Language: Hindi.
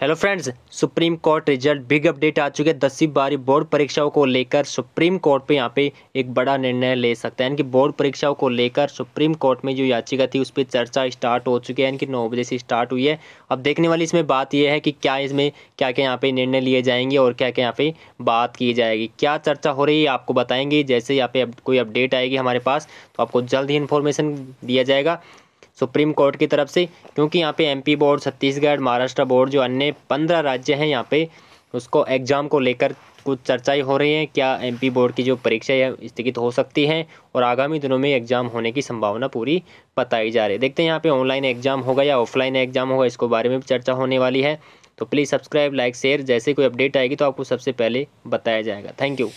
hello friends Supreme Court result big update आ चुके हैं दसवीं बारी बोर्ड परीक्षाओं को लेकर सुप्रीम कोर्ट पे यहाँ पे एक बड़ा निर्णय ले सकते हैं यानी कि बोर्ड परीक्षाओं को लेकर सुप्रीम कोर्ट में जो याचिका थी उस पर चर्चा स्टार्ट हो चुकी है यानी कि नौ बजे से स्टार्ट हुई है अब देखने वाली इसमें बात यह है कि क्या इसमें क्या क्या यहाँ पे निर्णय लिए जाएंगे और क्या क्या यहाँ पे बात की जाएगी क्या चर्चा हो रही है आपको बताएंगे जैसे यहाँ पे कोई अपडेट आएगी हमारे पास तो आपको जल्द ही इन्फॉर्मेशन दिया जाएगा सुप्रीम कोर्ट की तरफ से क्योंकि यहाँ पे MP board Chhattisgarh Maharashtra board जो अन्य पंद्रह राज्य हैं यहाँ पे उसको एग्ज़ाम को लेकर कुछ चर्चाएं हो रही हैं क्या एमपी बोर्ड की जो परीक्षा है स्थगित हो सकती है और आगामी दिनों में एग्ज़ाम होने की संभावना पूरी बताई जा रही है देखते हैं यहाँ पे ऑनलाइन एग्ज़ाम होगा या ऑफलाइन एग्ज़ाम होगा इसको बारे में भी चर्चा होने वाली है तो प्लीज़ सब्सक्राइब लाइक शेयर जैसे कोई अपडेट आएगी तो आपको सबसे पहले बताया जाएगा थैंक यू